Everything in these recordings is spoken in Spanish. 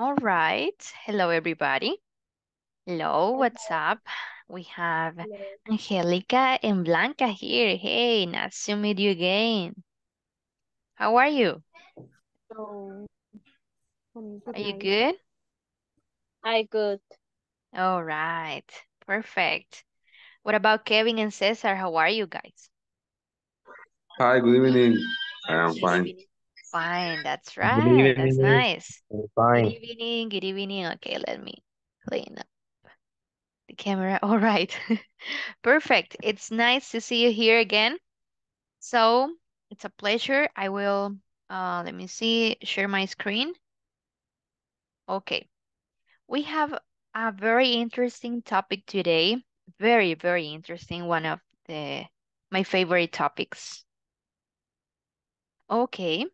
All right. Hello, everybody. Hello, what's up? We have Angelica and Blanca here. Hey, nice to meet you again. How are you? are you good? I good. All right. Perfect. What about Kevin and Cesar? How are you guys? Hi, good evening. I am fine. Fine, that's right. That's nice. Fine. Good evening, good evening. Okay, let me clean up the camera. All right. Perfect. It's nice to see you here again. So it's a pleasure. I will, uh, let me see, share my screen. Okay. We have a very interesting topic today. Very, very interesting. One of the my favorite topics. Okay.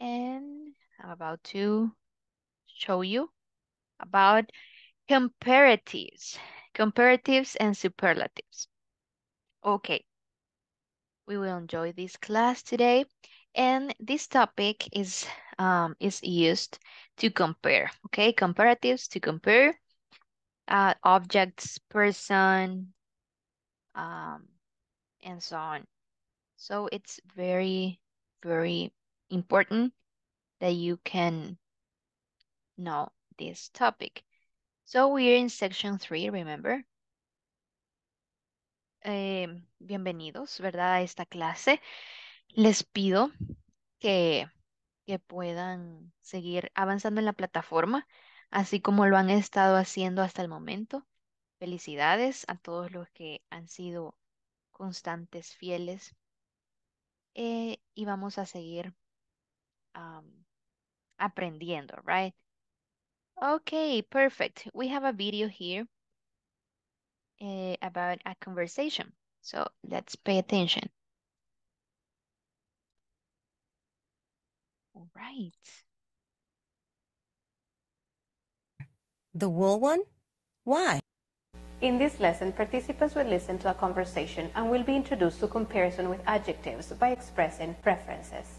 And I'm about to show you about comparatives, comparatives and superlatives. Okay, we will enjoy this class today. And this topic is, um, is used to compare, okay? Comparatives to compare uh, objects, person, um, and so on. So it's very, very important that you can know this topic. So are in section 3, remember? Em, bienvenidos, ¿verdad? A esta clase. Les pido que, que puedan seguir avanzando en la plataforma, así como lo han estado haciendo hasta el momento. Felicidades a todos los que han sido constantes, fieles. Eh, y vamos a seguir um, aprendiendo, right? Okay, perfect. We have a video here uh, about a conversation. So let's pay attention. All right. The wool one? Why? In this lesson, participants will listen to a conversation and will be introduced to comparison with adjectives by expressing preferences.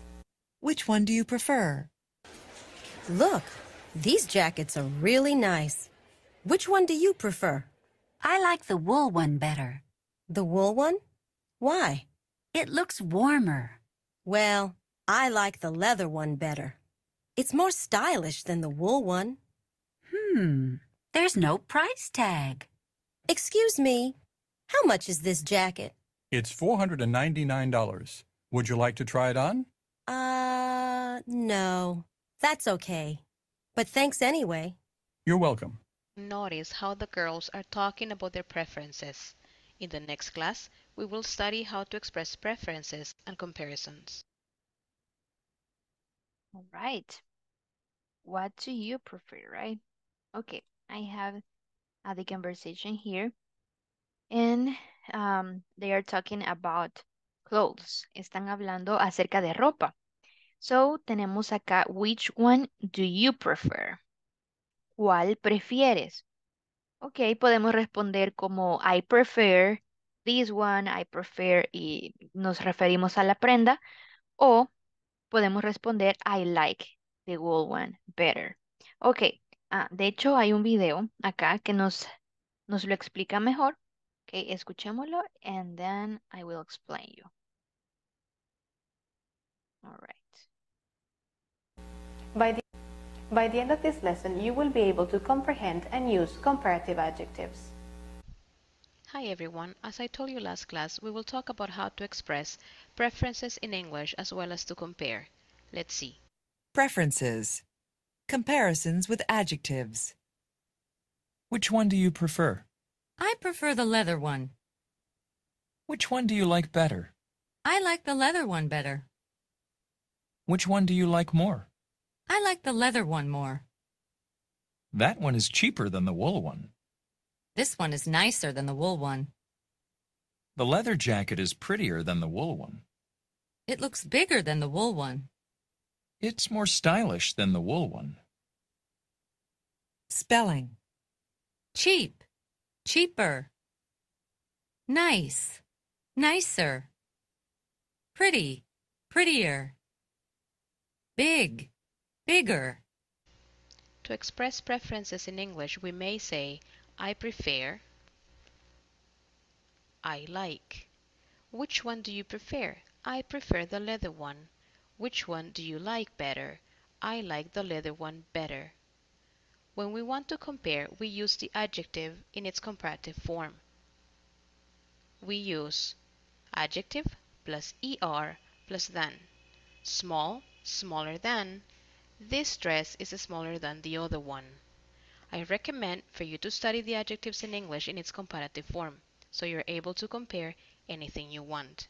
Which one do you prefer? Look, these jackets are really nice. Which one do you prefer? I like the wool one better. The wool one? Why? It looks warmer. Well, I like the leather one better. It's more stylish than the wool one. Hmm, there's no price tag. Excuse me, how much is this jacket? It's $499. Would you like to try it on? Uh, no. That's okay. But thanks anyway. You're welcome. Notice how the girls are talking about their preferences. In the next class, we will study how to express preferences and comparisons. All right. What do you prefer, right? Okay, I have uh, the conversation here. And um, they are talking about clothes. Están hablando acerca de ropa. So, tenemos acá, which one do you prefer? ¿Cuál prefieres? Ok, podemos responder como I prefer this one, I prefer, y nos referimos a la prenda. O podemos responder I like the gold one better. Ok, ah, de hecho hay un video acá que nos, nos lo explica mejor. Ok, escuchémoslo and then I will explain you. All right. By the, by the end of this lesson, you will be able to comprehend and use comparative adjectives. Hi everyone, as I told you last class, we will talk about how to express preferences in English as well as to compare. Let's see. Preferences. Comparisons with adjectives. Which one do you prefer? I prefer the leather one. Which one do you like better? I like the leather one better. Which one do you like more? I like the leather one more. That one is cheaper than the wool one. This one is nicer than the wool one. The leather jacket is prettier than the wool one. It looks bigger than the wool one. It's more stylish than the wool one. Spelling Cheap, cheaper. Nice, nicer. Pretty, prettier. Big, Bigger. To express preferences in English, we may say, I prefer, I like. Which one do you prefer? I prefer the leather one. Which one do you like better? I like the leather one better. When we want to compare, we use the adjective in its comparative form. We use adjective plus er plus than. Small, smaller than, this dress is smaller than the other one. I recommend for you to study the adjectives in English in its comparative form, so you're able to compare anything you want.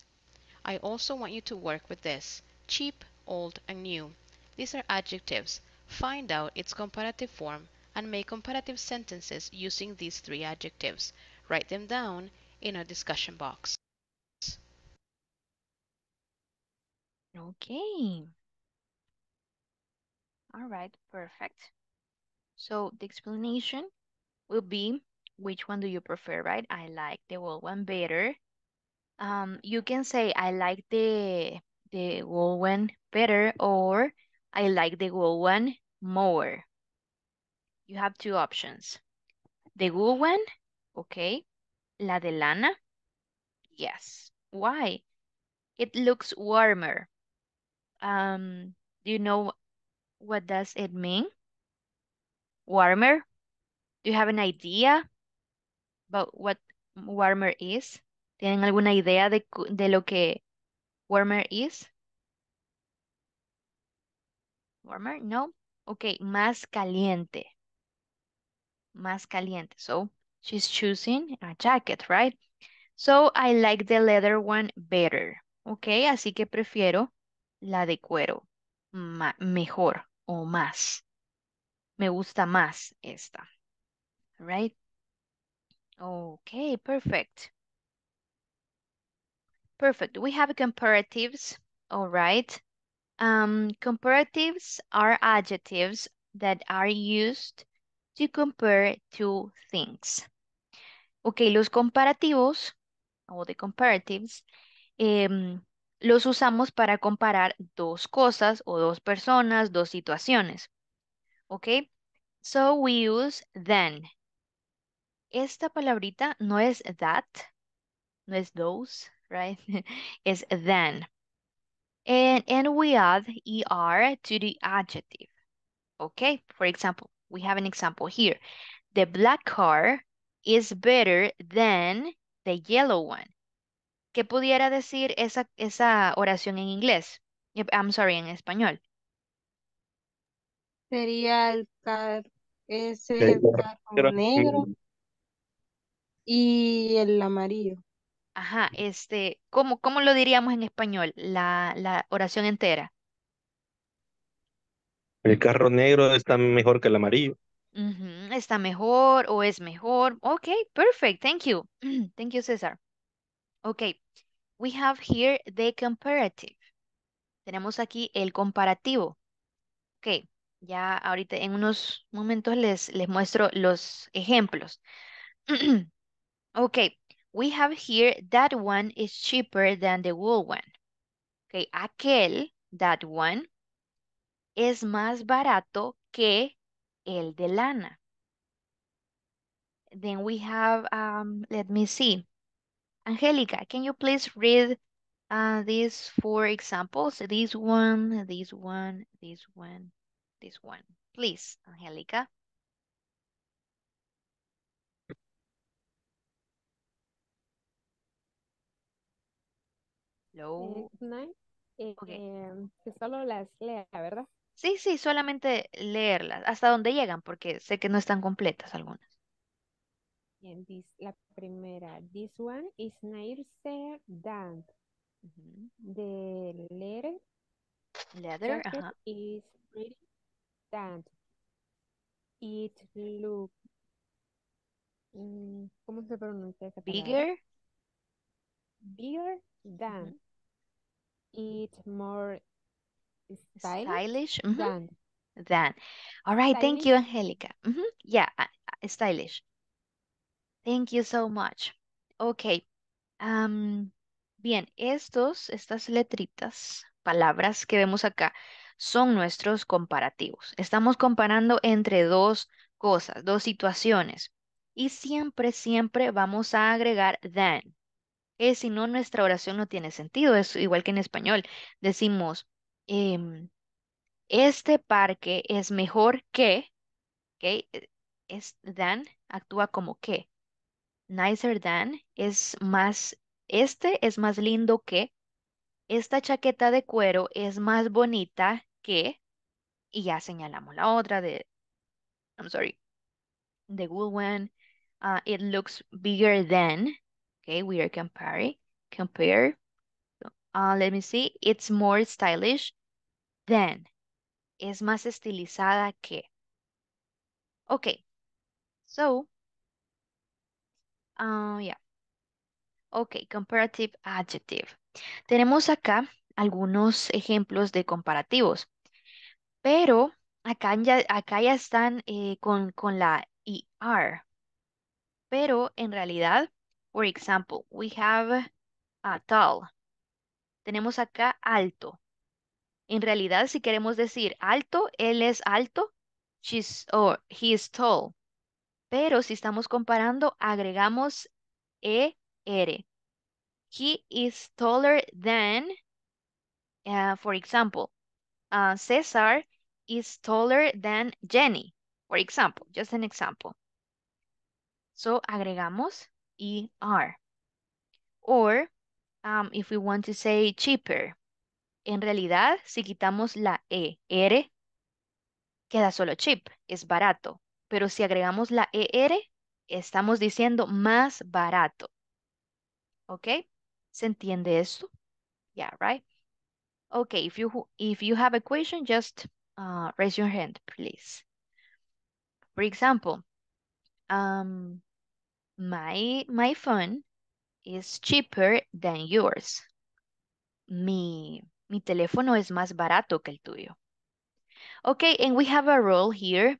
I also want you to work with this, cheap, old, and new. These are adjectives. Find out its comparative form and make comparative sentences using these three adjectives. Write them down in our discussion box. Okay. All right, perfect. So the explanation will be which one do you prefer, right? I like the old one better. Um, you can say I like the the old one better or I like the old one more. You have two options. The wool one, okay. La de lana, yes. Why? It looks warmer. Um, do you know what does it mean? Warmer? Do you have an idea about what warmer is? ¿Tienen alguna idea de, de lo que warmer is? Warmer? No? Okay, más caliente. Más caliente. So, she's choosing a jacket, right? So, I like the leather one better. Okay, así que prefiero la de cuero. Ma mejor. o más. Me gusta más esta. Right? Okay, perfect. Perfect. We have comparatives. All right. Um, comparatives are adjectives that are used to compare two things. Ok, los comparativos o the comparatives em, los usamos para comparar dos cosas o dos personas, dos situaciones. ¿Ok? So we use then. Esta palabrita no es that, no es those, right? es then. And, and we add er to the adjective. Okay, for example, we have an example here. The black car is better than the yellow one. ¿Qué pudiera decir esa, esa oración en inglés? Eh, I'm sorry, en español. Sería el, carro negro y el amarillo. Ajá, este, ¿cómo, cómo lo diríamos en español? La, la oración entera. El carro negro está mejor que el amarillo. está mejor o es mejor. Ok, perfect. Thank you. Thank you, César. Okay, we have here the comparative. Tenemos aquí el comparativo. Ok, ya ahorita en unos momentos les, les muestro los ejemplos. ok, we have here that one is cheaper than the wool one. Ok, aquel, that one, es más barato que el de lana. Then we have, um, let me see. Angélica, can you please read uh, these four examples? This one, this one, this one, this one. Please, Angélica. Hello. Eh, em, solo las lea, ¿verdad? Sí, sí, solamente leerlas, hasta donde llegan, porque sé que no están completas algunas. And this, la primera. This one is nicer than. Mm -hmm. The letter. Leather, uh -huh. is pretty than. It look. Mm, ¿Cómo se pronuncia esa Bigger. Bigger than. Mm -hmm. It more stylish, stylish mm -hmm. than. Than. All right, stylish. thank you, Angelica. Yeah, uh, stylish. Thank you so much. Ok. bien, estos, estas letritas, palabras que vemos acá, son nuestros comparativos. Estamos comparando entre dos cosas, dos situaciones. Y siempre, siempre vamos a agregar than. Es si no, nuestra oración no tiene sentido. Es igual que en español. Decimos, em, este parque es mejor que, okay, es than, actúa como que nicer than es más, este es más lindo que, esta chaqueta de cuero es más bonita que, y ya señalamos la otra de, I'm sorry, the good one, ah, it looks bigger than, okay, we are comparing, compare, ah, let me see, it's more stylish than, es más estilizada que. Okay, so Ah, yeah. Ok, comparative adjective. Tenemos acá algunos ejemplos de comparativos, pero acá ya, acá ya están eh, con, la ER. Pero en realidad, por ejemplo, we have a tall. Tenemos acá alto. En realidad, si queremos decir alto, él es alto, she's or he is tall. Pero si estamos comparando, agregamos ER. He is taller than, eh, for example, ah, Cesar is taller than Jenny. For example, just an example. So agregamos ER. Or um, if we want to say cheaper, en realidad si quitamos la ER, queda solo cheap, es barato. Pero si agregamos la ER, estamos diciendo más barato. ¿Ok? ¿Se entiende esto? Yeah, right? Okay, if you, if you have a question, just uh, raise your hand, please. For example, um, my, my phone is cheaper than yours. Mi, teléfono es más barato que el tuyo. Okay, and we have a rule here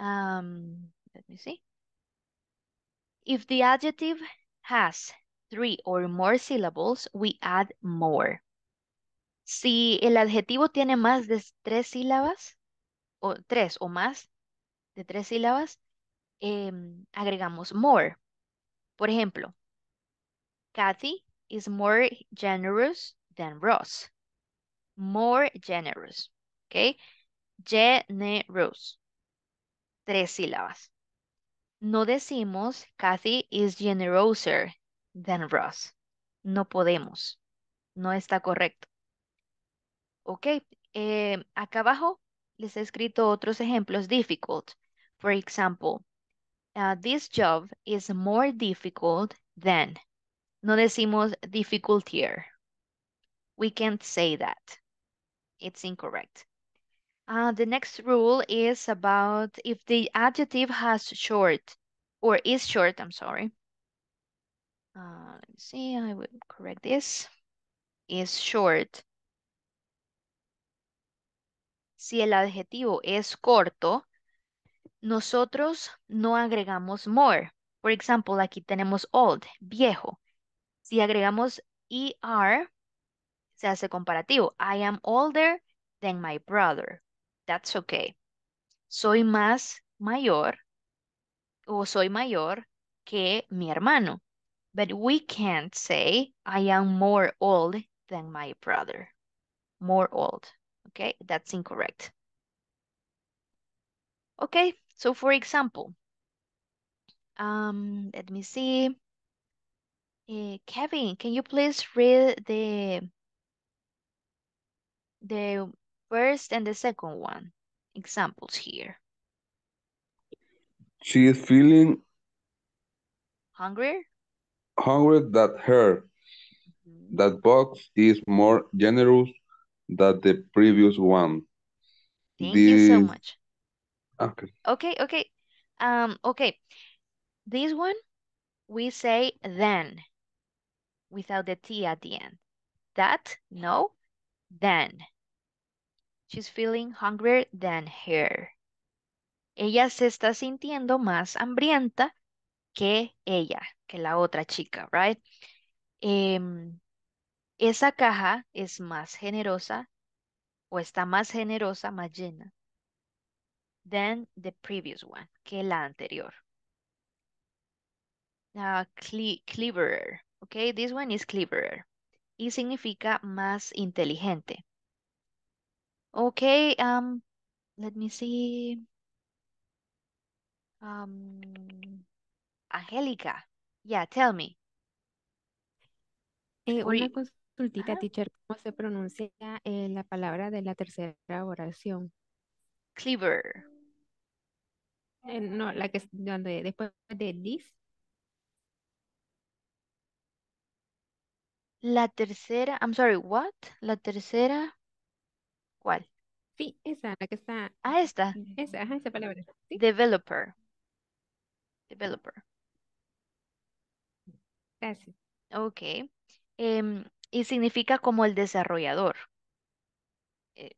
Um, let me see. If the adjective has three or more syllables, we add more. Si el adjetivo tiene más de tres sílabas, o tres o más de tres sílabas, em, agregamos more. Por ejemplo, Kathy is more generous than Ross. More generous, ¿ok? Generous tres sílabas. No decimos Kathy is generoser than Ross. No podemos. No está correcto. Ok, eh, acá abajo les he escrito otros ejemplos difficult. For example, uh, this job is more difficult than. No decimos difficult here. We can't say that. It's incorrect. Uh, the next rule is about if the adjective has short or is short, I'm sorry. Uh, let me see, I will correct this. Is short. Si el adjetivo es corto, nosotros no agregamos more. Por ejemplo, aquí tenemos old, viejo. Si agregamos er, se hace comparativo. I am older than my brother. That's okay. Soy más mayor o soy mayor que mi hermano. But we can't say I am more old than my brother. More old. Okay, that's incorrect. Okay, so for example, um, let me see. Uh, Kevin, can you please read the the first and the second one. Examples here. She is feeling hungrier. Hungrier that her. Mm -hmm. That box is more generous than the previous one. Thank you so much. Okay. Okay, okay. Um, okay. This one, we say then without the T at the end. That, no, then. She's feeling hungrier than her. Ella se está sintiendo más hambrienta que ella, que la otra chica, right? Em, esa caja es más generosa o está más generosa, más llena than the previous one, que la anterior. Now, cleverer, okay? This one is cleverer y significa más inteligente. Okay, um, let me see. Um, Angélica, yeah, tell me. Eh, una consultita, teacher, ¿cómo se pronuncia eh, la palabra de la tercera oración? Cleaver. Eh, no, la que es donde después de this. La tercera, I'm sorry, what? La tercera. ¿Cuál? Sí, esa, la que está. Ah, esta. Esa, ajá, esa palabra. Developer. Developer. Gracias. Ok. Em, y significa como el desarrollador. Eh,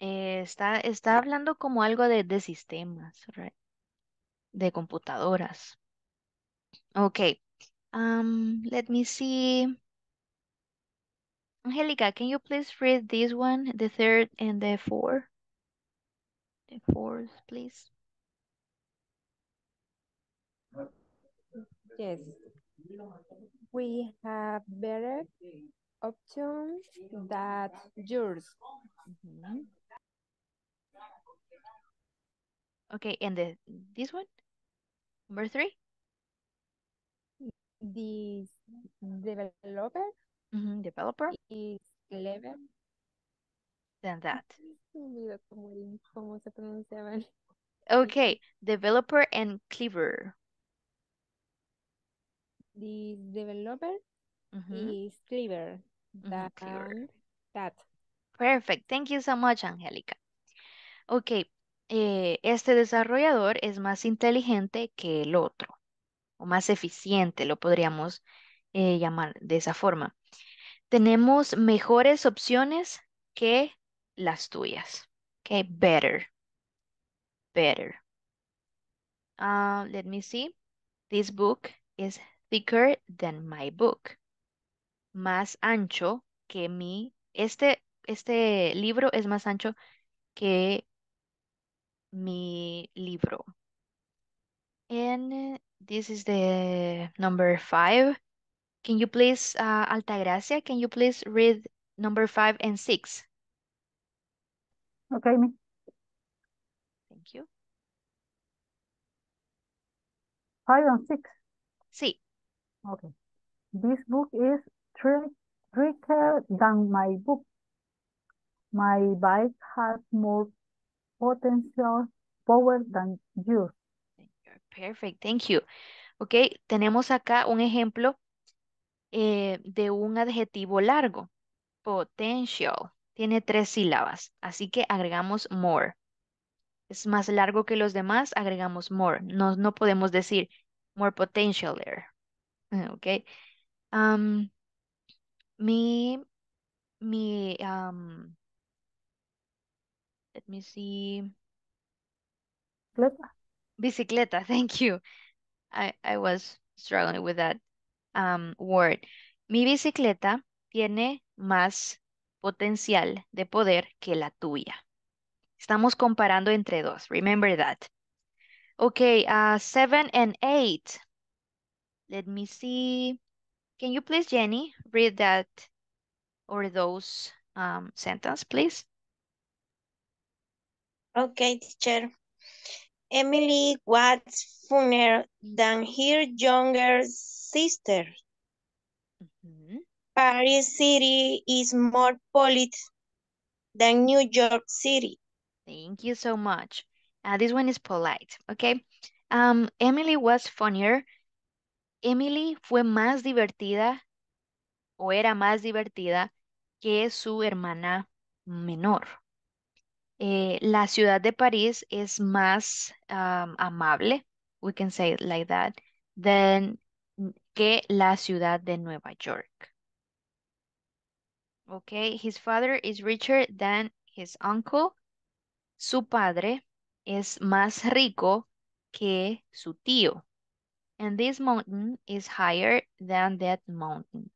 eh, está, está hablando como algo de, sistemas, right? de computadoras. Ok. let me see. Angelica, can you please read this one, the third and the fourth? The fourth, please. Yes. We have better options than yours. Mm -hmm. Okay, and the this one? Number three? The developer developer, y Clever. then that. cómo, se pronunciaban. Okay, developer and Clever. The developer is Clever That that. Perfect. Thank you so much, Angélica. Ok, eh, este desarrollador es más inteligente que el otro, o más eficiente, lo podríamos eh, llamar de esa forma. Tenemos mejores opciones que las tuyas. Que better. Better. Ah, let me see. This book is thicker than my book. Más ancho que mi... Este, este libro es más ancho que mi libro. And this is the number five. Can you please, uh, Altagracia, can you please read number five and six? Okay, me. Thank you. Five and six? Sí. Okay. This book is trickier than my book. My bike has more potential power than you. Perfect, thank you. Okay. tenemos acá un ejemplo eh, de un adjetivo largo. Potential. Tiene tres sílabas, así que agregamos more. Es más largo que los demás, agregamos more. No, no podemos decir more potential there. Ok. mi, mi, um, let me see. Bicicleta. Bicicleta, thank you. I, I was struggling with that word. Mi bicicleta tiene más potencial de poder que la tuya. Estamos comparando entre dos. Remember that. Ok, uh, seven and eight. Let me see. Can you please, Jenny, read that or those um, sentence, please? Okay, teacher. Emily was funnier than her younger sister. Mm -hmm. Paris City is more polite than New York City. Thank you so much. Uh, this one is polite, okay? Um, Emily was funnier. Emily fue más divertida o era más divertida que su hermana menor. Eh, la ciudad de París es más amable, we can say it like that, than, que la ciudad de Nueva York. Okay, his father is richer than his uncle. Su padre es más rico que su tío. And this mountain is higher than that mountain.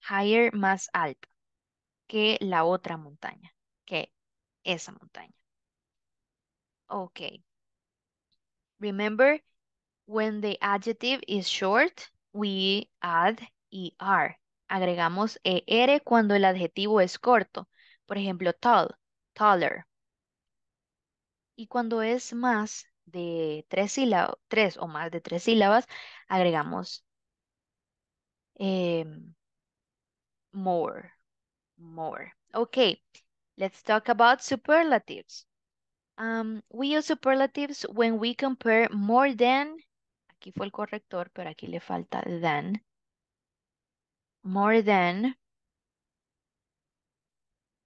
Higher, más alto que la otra montaña. Okay esa montaña. Ok. Remember, when the adjective is short, we add er. Agregamos er cuando el adjetivo es corto. Por ejemplo, tall, taller. Y cuando es más de tres, sílabas, tres o más de tres sílabas, agregamos em, more, more. Ok, Let's talk about superlatives. Um, we use superlatives when we compare more than, aquí fue el corrector, pero aquí le falta than, more than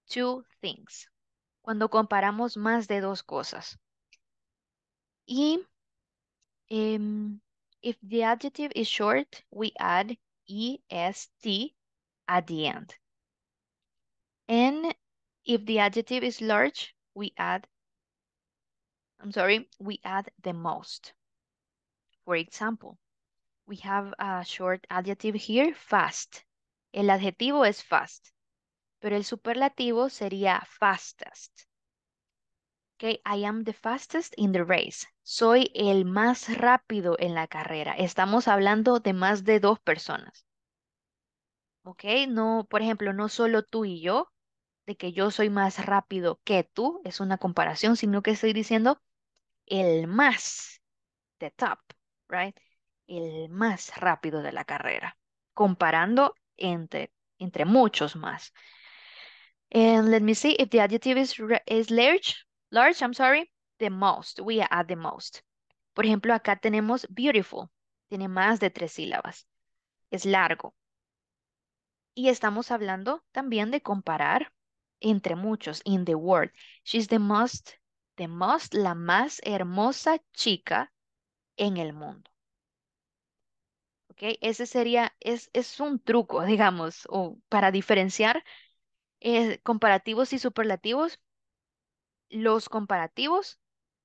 two things, cuando comparamos más de dos cosas. Y um, if the adjective is short, we add EST at the end. And If the adjective is large, we add, I'm sorry, we add the most. For example, we have a short adjective here, fast. El adjetivo es fast, pero el superlativo sería fastest. Okay, I am the fastest in the race. Soy el más rápido en la carrera. Estamos hablando de más de dos personas. Okay, no, por ejemplo, no solo tú y yo, de que yo soy más rápido que tú, es una comparación, sino que estoy diciendo el más, the top, right? El más rápido de la carrera, comparando entre, entre muchos más. And let me see if the adjective is, large, large, I'm sorry, the most, we are the most. Por ejemplo, acá tenemos beautiful, tiene más de tres sílabas, es largo. Y estamos hablando también de comparar entre muchos, in the world. She's the most, the most, la más hermosa chica en el mundo. ¿Ok? Ese sería, es, es un truco, digamos, o para diferenciar eh, comparativos y superlativos. Los comparativos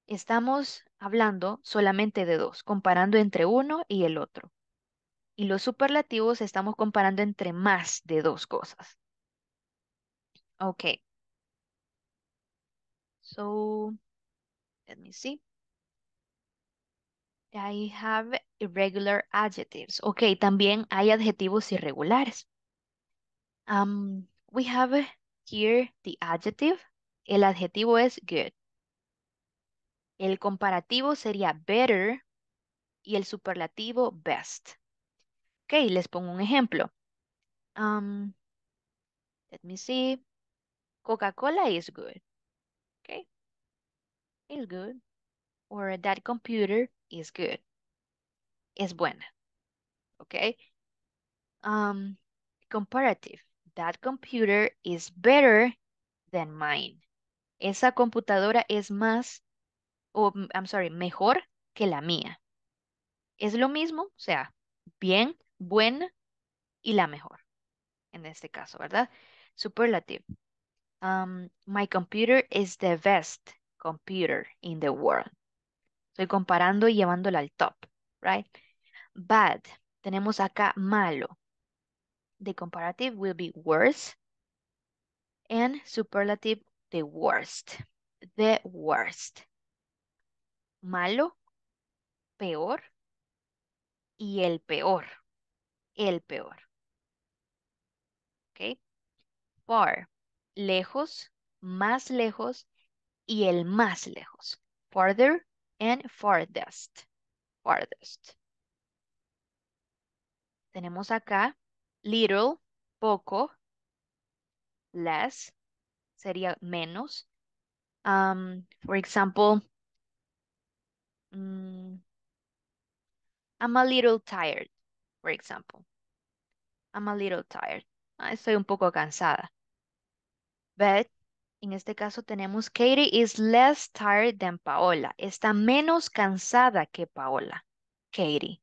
estamos hablando solamente de dos, comparando entre uno y el otro. Y los superlativos estamos comparando entre más de dos cosas. Okay. So let me see. I have irregular adjectives. Ok, también hay adjetivos irregulares. Um, we have here the adjective. El adjetivo es good. El comparativo sería better y el superlativo best. Ok, les pongo un ejemplo. Um, let me see. Coca-Cola is good. Okay. Is good. Or that computer is good. Es buena. Okay. Um, comparative. That computer is better than mine. Esa computadora es más, o I'm sorry, mejor que la mía. Es lo mismo, o sea, bien, buena y la mejor. En este caso, ¿verdad? Superlative. Um, my computer is the best computer in the world. Estoy comparando y llevándola al top, right? Bad. Tenemos acá malo. The comparative will be worse. And superlative, the worst. The worst. Malo, peor. Y el peor. El peor. Okay. Far lejos, más lejos y el más lejos. Farther and farthest. Farthest. Tenemos acá little, poco, less, sería menos. Um, for example, mm, I'm a little tired, for example. I'm a little tired. Ah, estoy un poco cansada. But, en este caso tenemos Katie is less tired than Paola. Está menos cansada que Paola. Katie.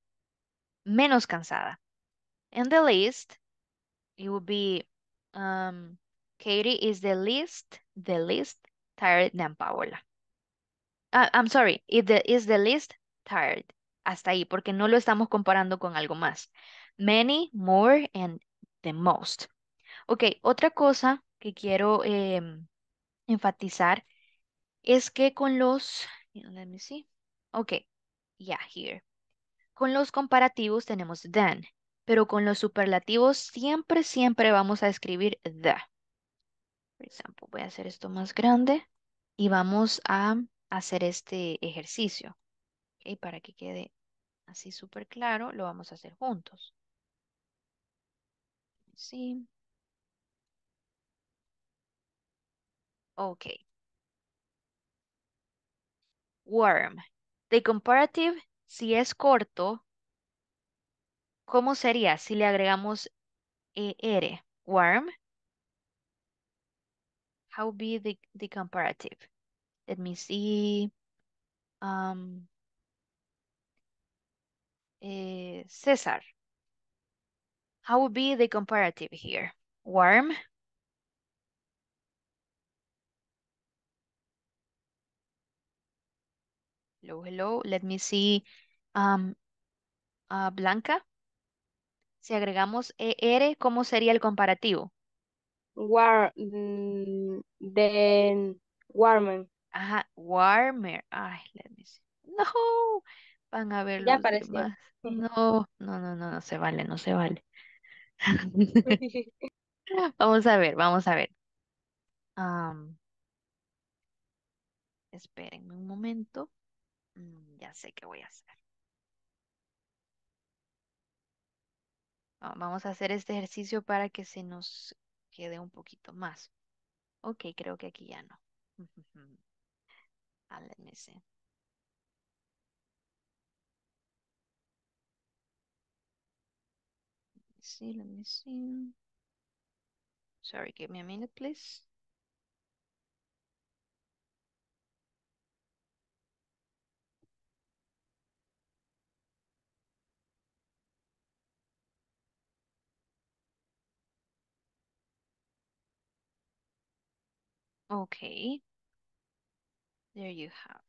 Menos cansada. In the least... it would be um, Katie is the least, the least tired than Paola. Ah, I'm sorry, it is the least tired. Hasta ahí, porque no lo estamos comparando con algo más. Many, more, and the most. Ok, otra cosa que quiero em, enfatizar es que con los, eh, let me see, ok, yeah, here. Con los comparativos tenemos than, pero con los superlativos siempre, siempre vamos a escribir the. Por ejemplo, voy a hacer esto más grande y vamos a hacer este ejercicio. y para que quede así súper claro, lo vamos a hacer juntos. Sí. Okay. Warm. The comparative, si es corto, ¿cómo sería si le agregamos ER? Eh, Warm. How be the, the comparative? Let me see. Um, eh, César. How would be the comparative here? Warm. Hello, Let me see. Um, Blanca. Si agregamos ER, ¿cómo sería el comparativo? War, mm, warmer. Ajá, warmer. Ay, let me see. No, van a verlo. No, no, no, no, no se vale, no se vale. vamos a ver, vamos a ver. Um, espérenme un momento. Mm, ya sé qué voy a hacer. Vamos a hacer este ejercicio para que se nos quede un poquito más. Ok, creo que aquí ya no. Let let me see. Sorry, give me a minute, please. Okay, there you have.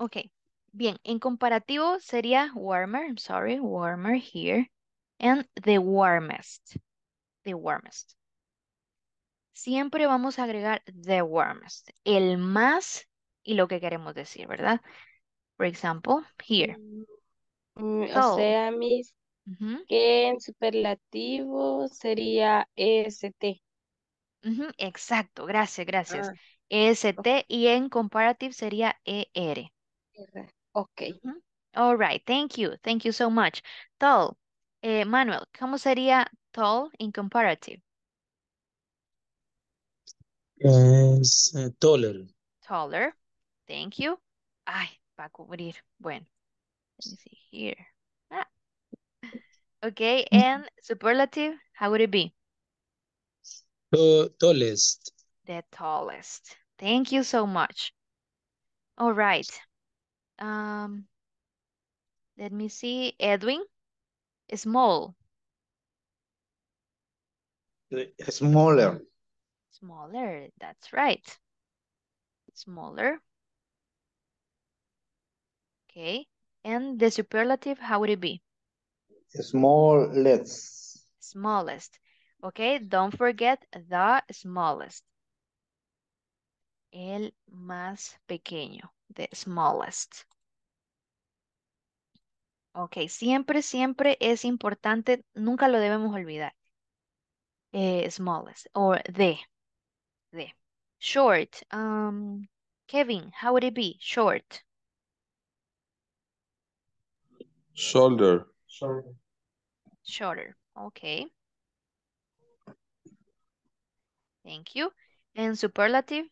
Okay, bien, en comparativo sería warmer, I'm sorry, warmer here, and the warmest, the warmest. Siempre vamos a agregar the warmest, el más y lo que queremos decir, ¿verdad? Por ejemplo, here. Mm. Mm, o sea, Miss, que en superlativo sería EST. exacto, gracias, gracias. Ah, EST y en comparative sería ER. Ok. All right, thank you, thank you so much. Tall. Eh, Manuel, ¿cómo sería tall in comparative? Es eh, taller. Taller. Thank you. Ay, va a cubrir. Bueno, sí. here. Ah. Okay, mm. and superlative, how would it be? The tallest. The tallest. Thank you so much. All right. Um, let me see. Edwin, small. Uh, smaller. Smaller, that's right. Smaller. Okay. And the superlative, how would it be? Smallest. Smallest. Okay, don't forget the smallest. El más pequeño, the smallest. Okay, siempre, siempre es importante, nunca lo debemos olvidar. Eh, smallest or the. The. Short. Um, Kevin, how would it be? Short. Shoulder. Shoulder. Shoulder. Okay. Thank you. And superlative?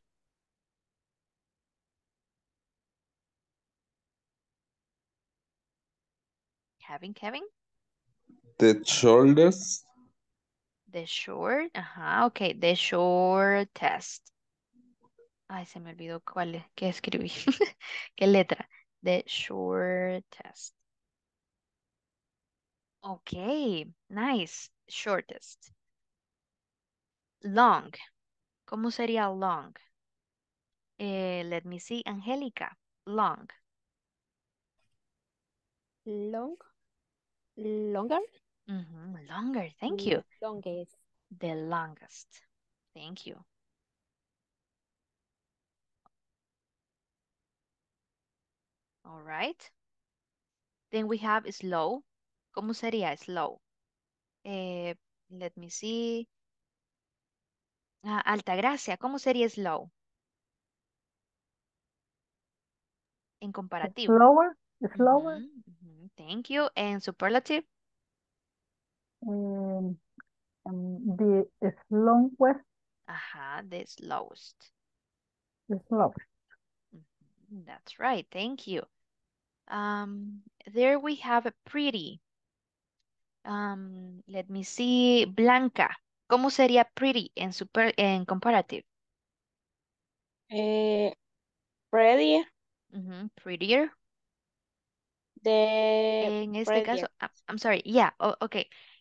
¿Kevin, Kevin? The shoulders. The short, ajá, ok, the short test. Ay, se me olvidó cuál, qué escribí, qué letra. The short test. Okay, nice. Shortest. Long. ¿Cómo sería long? Eh, let me see, Angélica. Long. Long. Longer. Mm -hmm. Longer, thank you. Longest. The longest. Thank you. All right. Then we have slow. ¿Cómo sería slow? Eh, let me see. Ah, Gracia. ¿cómo sería slow en comparativo? Slower, slower. Thank you. En superlative, em, em, the slowest, ajá, the slowest. the slowest. That's right. Thank you. Um, there we have a pretty. Um, let me see. Blanca. ¿Cómo sería pretty en, super, en comparative? Eh, prettier. prettier. De en este caso, ah, I'm sorry, yeah, ok.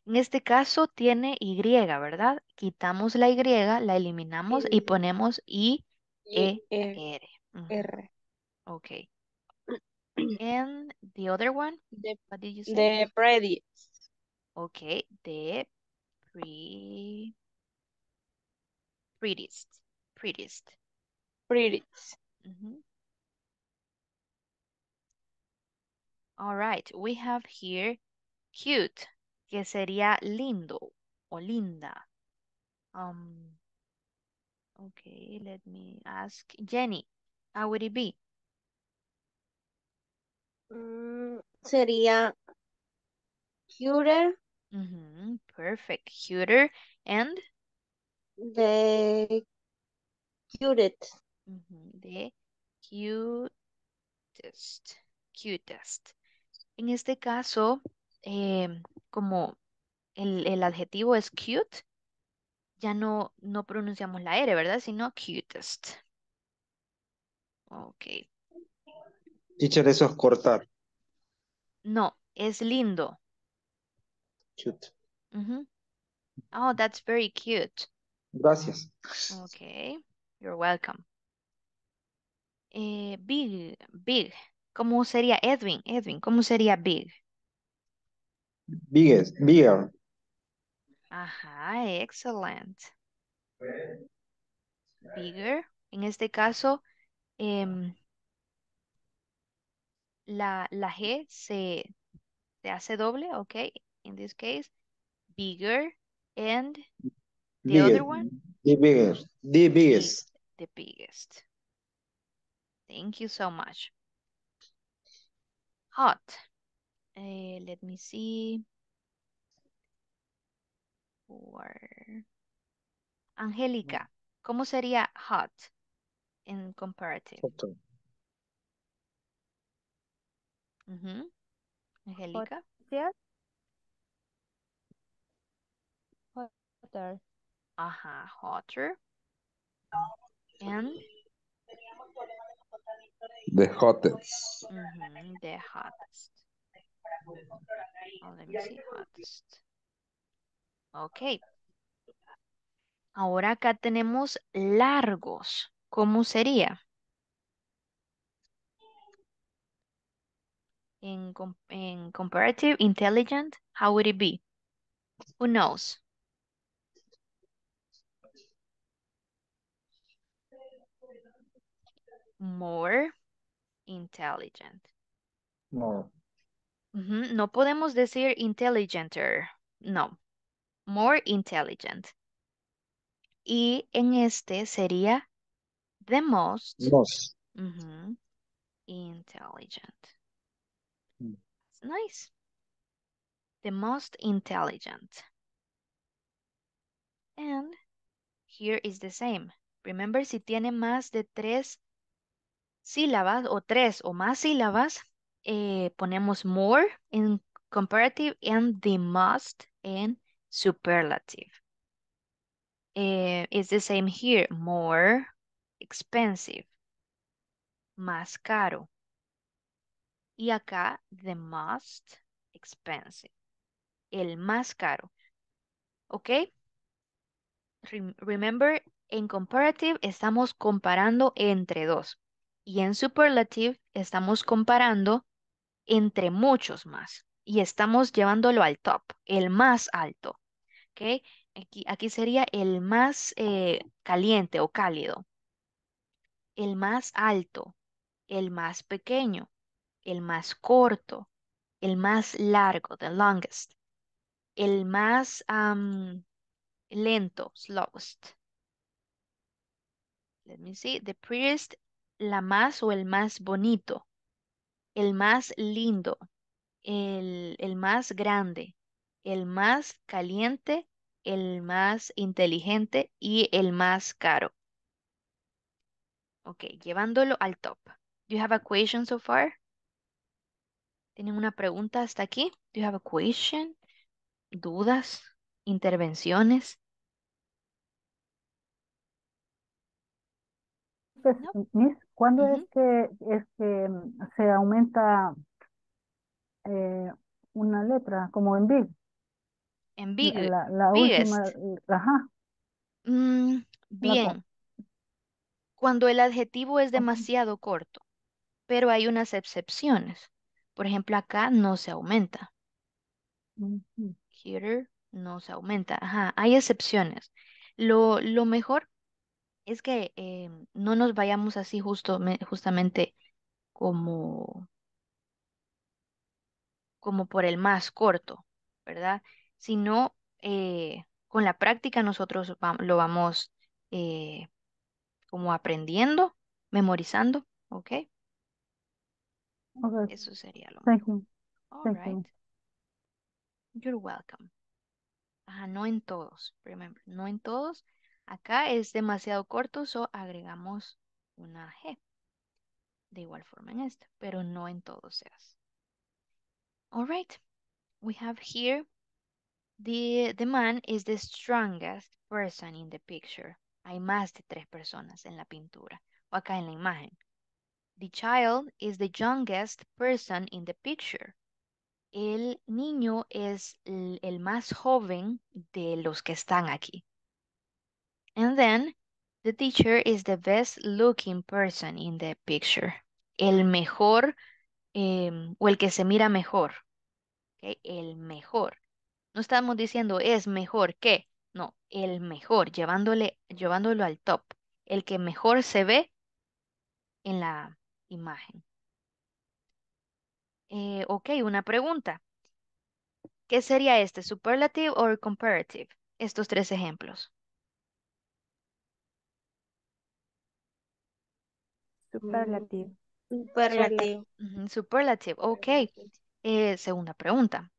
En este caso tiene Y, ¿verdad? Quitamos la Y, la eliminamos y ponemos I, E, e R. R. Ok. And the other one? What The pretty. Okay, the pre prettiest, prettiest, prettiest. Mm -hmm. All right, we have here cute, que sería lindo o linda. Um, okay, let me ask Jenny, how would it be? Mm, sería cuter Mm-hmm, perfect. Cuter and? The cutest. The mm-hmm, cutest. Cutest. En este caso, em, como el, adjetivo es cute, ya no, no pronunciamos la R, ¿verdad? Sino cutest. Ok. Teacher, eso es cortar. No, es lindo. Cute. Mm-hmm. Oh, that's very cute. Gracias. Okay, you're welcome. Eh, big, big. ¿Cómo sería Edwin? Edwin, ¿cómo sería big? Biggest, bigger. Ajá, excellent. Bigger. En este caso, em, la, la G se, se hace doble, ¿ok? in this case, bigger and the other one? The bigger, The biggest. The, the biggest. Thank you so much. Hot. Uh, let me see. Or... Angélica, ¿cómo sería hot in comparative? Hot. Uh mm-hmm. -huh. Angélica. Yes. hotter. Ajá, hotter. Ah, And the hottest. the hottest. Oh, let me see, hottest. Ok. Ahora acá tenemos largos. ¿Cómo sería? In, in comparative intelligent, how would it be? Who knows? more intelligent. More. No podemos decir intelligenter, no. More intelligent. Y en este sería the most. Most. Intelligent. Mm. Nice. The most intelligent. And here is the same. Remember, si tiene más de tres sílabas o tres o más sílabas, eh, ponemos more en comparative and the must en superlative. Eh, it's the same here, more expensive, más caro. Y acá, the most expensive, el más caro. ¿Ok? Remember, en comparative estamos comparando entre dos. Y en superlative estamos comparando entre muchos más y estamos llevándolo al top, el más alto. ¿okay? Aquí, sería el más eh, caliente o cálido, el más alto, el más pequeño, el más corto, el más largo, the longest, el más lento, slowest. Let me see, the prettiest la más o el más bonito, el más lindo, el, más grande, el más caliente, el más inteligente y el más caro. Ok, llevándolo al top. Do you have a question so far? ¿Tienen una pregunta hasta aquí? Do you have a question? ¿Dudas? ¿Intervenciones? ¿cuándo es, que, mm, se aumenta eh, una letra, como en Big? En Big, la, última, eh, ajá. Mm, bien, cuando el adjetivo es demasiado corto, pero hay unas excepciones. Por ejemplo, acá no se aumenta. Here no se aumenta. Ajá, hay excepciones. Lo, lo mejor es que eh, no nos vayamos así justo, justamente como, como por el más corto, ¿verdad? Sino eh, con la práctica nosotros lo vamos eh, como aprendiendo, memorizando, ¿ok? okay. Eso sería lo mejor. right. You're welcome. Ajá, no en todos, remember, no en todos, Acá es demasiado corto, so agregamos una G. De igual forma en esta, pero no en todos All right, we have here the, man is the strongest person in the picture. Hay más de tres personas en la pintura o acá en la imagen. The child is the youngest person in the picture. El niño es el más joven de los que están aquí. And then the teacher is the best looking person in the picture. El mejor em, o el que se mira mejor. Okay? El mejor. No estamos diciendo es mejor que. No, el mejor, llevándole, llevándolo al top. El que mejor se ve en la imagen. Eh, ok, una pregunta. ¿Qué sería este? ¿Superlative o comparative? Estos tres ejemplos. superlativo mm, superlativo superlativo ok. Eh, segunda pregunta.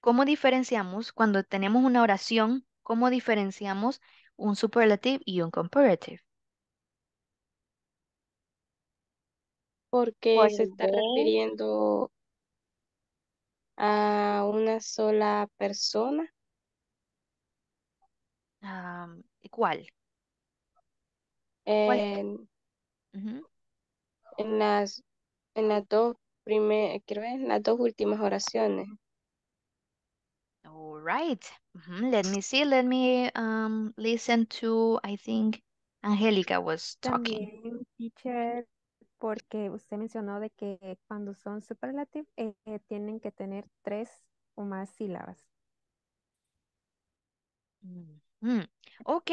¿Cómo diferenciamos cuando tenemos una oración? ¿Cómo diferenciamos un superlative y un comparative? Porque se está refiriendo a una sola persona. Ah, ¿Cuál? ¿Cuál? en las, en las dos primeras, quiero ver, las dos últimas oraciones. All right. Let me see. Let me um listen to, I think Angelica was talking. porque usted mencionó de que cuando son superlative eh, tienen que tener tres o más sílabas. Mm. Mm, ok,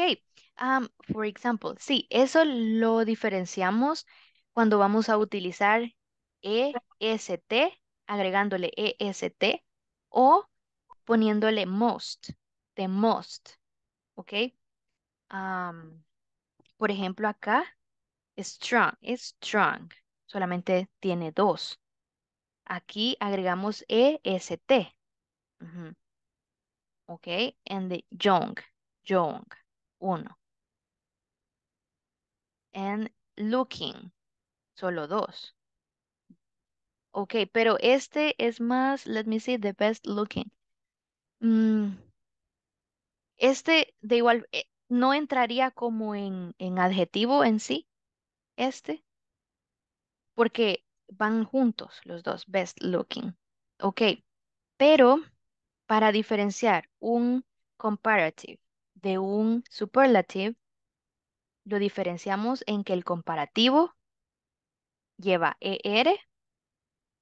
por ejemplo, example, sí, eso lo diferenciamos cuando vamos a utilizar EST, agregándole EST o poniéndole most, the most, ok. por ejemplo, acá, strong, strong, solamente tiene dos. Aquí agregamos EST. Ok, and the young young. Uno. And looking. Solo dos. Ok, pero este es más, let me see, the best looking. Mm, este de igual, eh, no entraría como en, en adjetivo en sí, este, porque van juntos los dos, best looking. Ok, pero para diferenciar un comparative de un superlative lo diferenciamos en que el comparativo lleva ER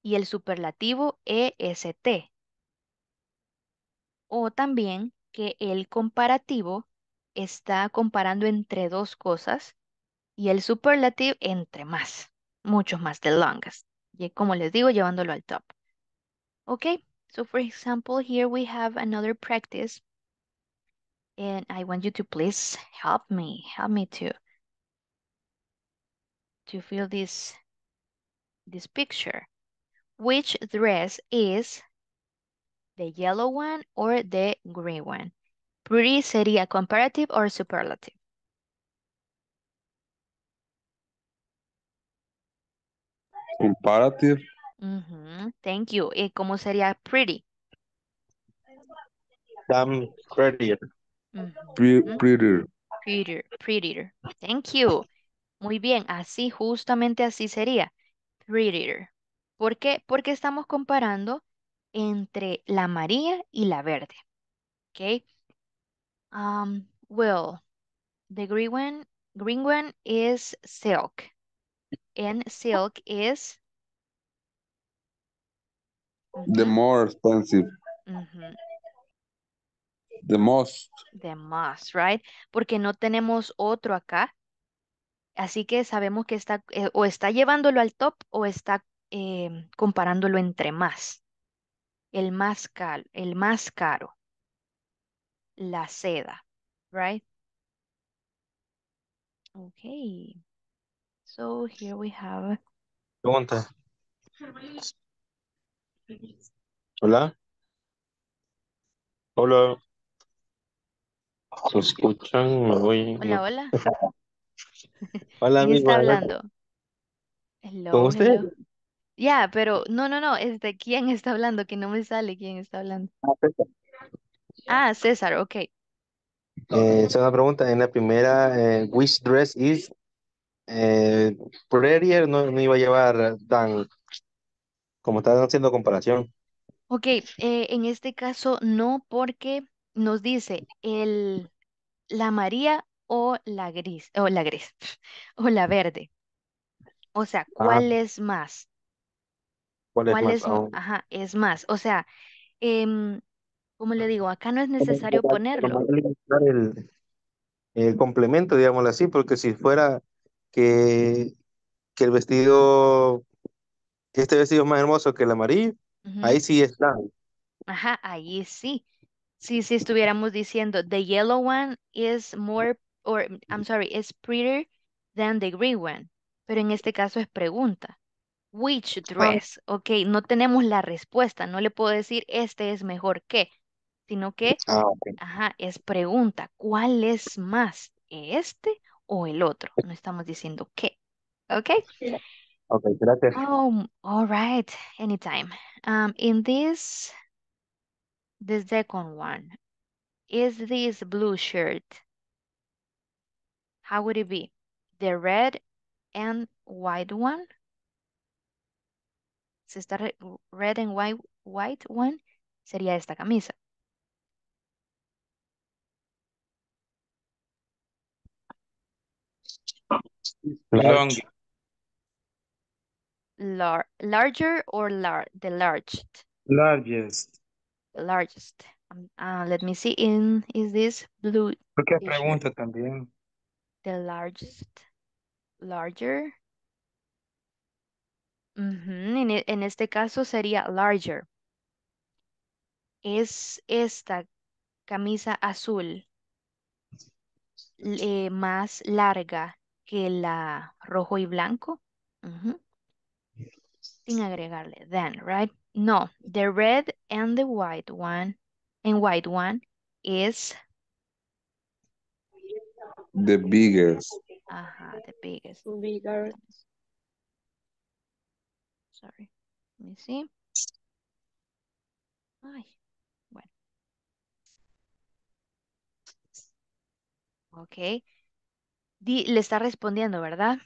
y el superlativo EST. O también que el comparativo está comparando entre dos cosas y el superlative entre más, muchos más de longest. Y como les digo, llevándolo al top. Ok, so for example, here we have another practice And I want you to please help me, help me to, to fill this, this picture. Which dress is the yellow one or the gray one? Pretty sería comparative or superlative? Comparative. Mm -hmm. Thank you. ¿Y eh, cómo sería pretty? I'm prettier. Thank you. Muy bien, así, justamente así sería. Prettier. ¿Por qué? Porque estamos comparando entre la amarilla y la verde. ¿Ok? Um, well, the green one, green one is silk. And silk is... The more expensive the most. The most, right? Porque no tenemos otro acá. Así que sabemos que está eh, o está llevándolo al top o está em, comparándolo entre más. El más, caro, el más caro. La seda, right? Okay. So here we have. Pregunta. Hola. Hola. Se escuchan, me voy. Hola, hola. ¿Quién está hablando? Hello, ¿Con usted? Ya, pero no, no, no, quién está hablando, que no me sale quién está hablando. Ah, César, ah, ok. Esa eh, es la pregunta. En la primera, eh, which dress is eh, No, no iba a llevar tan... Como están haciendo comparación. Ok, eh, en este caso no, porque nos dice el, la María o la gris, o la gris, o la verde. O sea, ah. ¿cuál es más? ¿Cuál, es más? Ajá, es más. O sea, em, como le digo, acá no es necesario ponerlo. el, complemento, digámoslo así, porque si fuera que, que el vestido, que este vestido es más hermoso que el amarillo, ahí sí está. Ajá, ahí sí si, si estuviéramos diciendo, the yellow one is more, or I'm sorry, is prettier than the green one. Pero en este caso es pregunta. Which ah. dress? Ok, no tenemos la respuesta. No le puedo decir este es mejor que, sino que, ah, ajá, es pregunta. ¿Cuál es más? ¿Este o el otro? No estamos diciendo qué. Ok. Ok, gracias. Oh, all right, anytime. Um, in this The second one is this blue shirt. How would it be? The red and white one? Si está red and white, white one, sería esta camisa. Long. Lar larger or lar the largest? Largest. largest. Um, uh, let me see, in, is this blue? Porque pregunta también. The largest, larger. E, en, este caso sería larger. Es esta camisa azul eh, más larga que la rojo y blanco. Sin agregarle then, right? No, the red and the white one and white one is the biggest. Ajá, the biggest. Bigger. Sorry. Let me see. Ay, bueno. Ok. le está respondiendo, ¿verdad?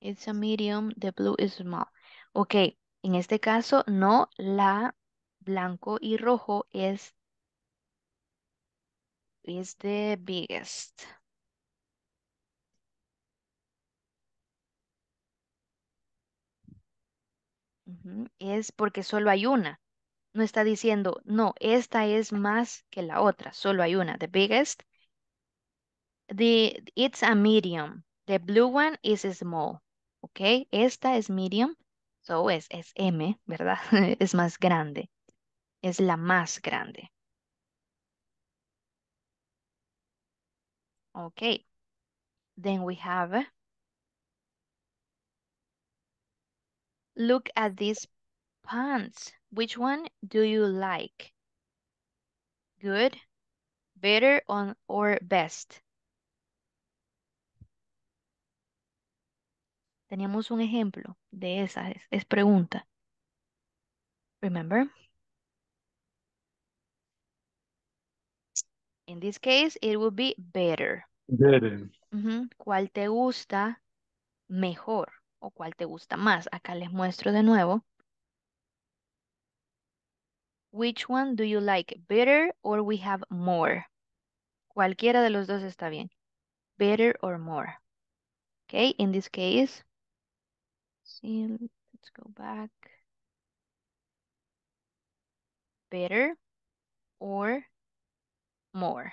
It's a medium, the blue is small. Okay. En este caso, no, la blanco y rojo es is the biggest. Es porque solo hay una. No está diciendo, no, esta es más que la otra. Solo hay una. The biggest. The, it's a medium. The blue one is small. ¿Ok? Esta es medium. So es, es M, ¿verdad? es más grande. Es la más grande. Okay. Then we have, look at these pants. Which one do you like? Good, better, on, or best? Teníamos un ejemplo de esa, es, pregunta. Remember? In this case, it would be better. Better. ¿Cuál te gusta mejor o cuál te gusta más? Acá les muestro de nuevo. Which one do you like, better or we have more? Cualquiera de los dos está bien. Better or more. Okay, in this case, see, let's go back. Better or more.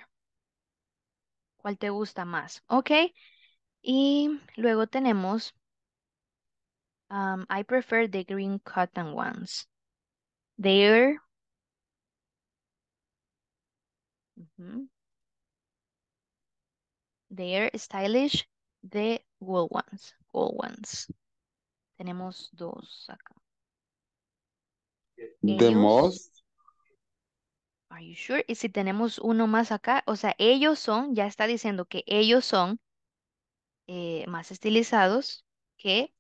¿Cuál te gusta más? Ok. Y luego tenemos, um, I prefer the green cotton ones. They're mm -hmm. They're stylish, the wool ones, wool ones. Tenemos dos acá. The Are you sure? Y si tenemos uno más acá, o sea, ellos son, ya está diciendo que ellos son eh, más estilizados que,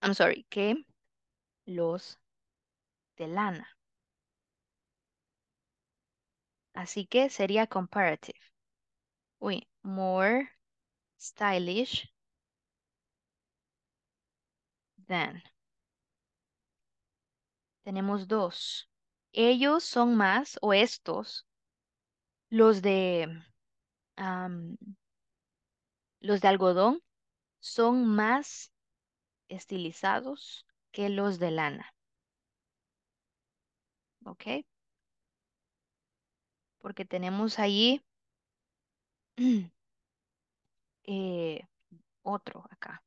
I'm sorry, que los de lana. Así que sería comparative. Uy, more stylish tenemos dos. Ellos son más, o estos, los de, los de algodón son más estilizados que los de lana. ¿Ok? Porque tenemos allí eh, otro acá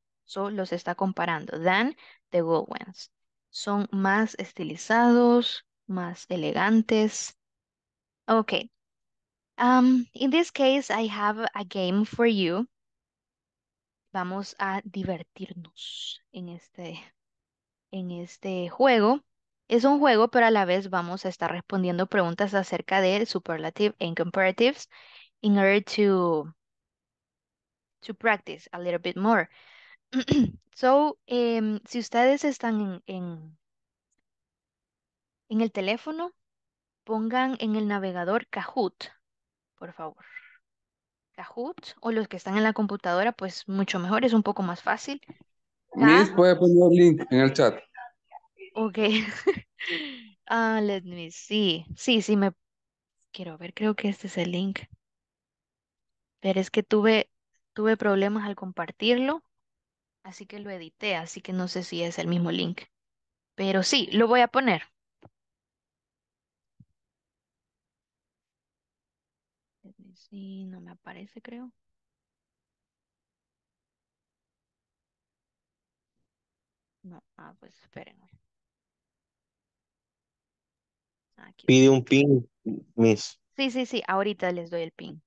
los está comparando. Dan the ones. Son más estilizados, más elegantes. Okay. Um, in this case, I have a game for you. Vamos a divertirnos en este, en este juego. Es un juego, pero a la vez vamos a estar respondiendo preguntas acerca de superlative and comparatives in order to, to practice a little bit more. so, em, si ustedes están en, en, el teléfono, pongan en el navegador Kahoot, por favor. Kahoot, o los que están en la computadora, pues mucho mejor, es un poco más fácil. Miss, puede poner link en el chat. Ok. Ah, let me see. Sí, sí, me quiero ver, creo que este es el link. Pero es que tuve, tuve problemas al compartirlo. Así que lo edité, así que no sé si es el mismo link. Pero sí, lo voy a poner. Sí, no me aparece, creo. No, ah, pues espérenme. Aquí. Pide un pin, Miss. Sí, sí, sí, ahorita les doy el pin.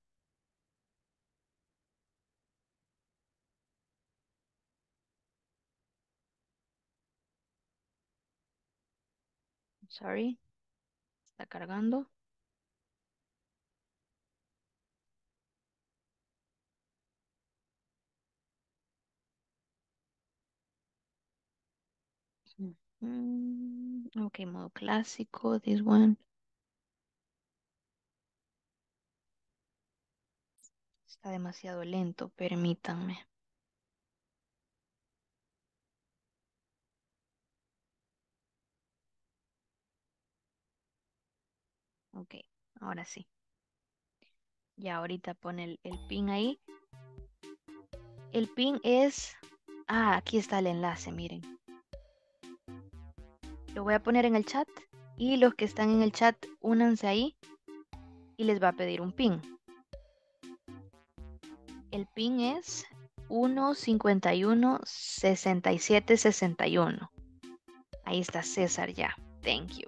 Sorry. Está cargando. ok, modo clásico, this one. Está demasiado lento, permítanme. Ok, ahora sí. Ya ahorita pone el, pin ahí. El pin es... Ah, aquí está el enlace, miren. Lo voy a poner en el chat y los que están en el chat únanse ahí y les va a pedir un pin. El pin es 151 61 Ahí está César ya. Thank you.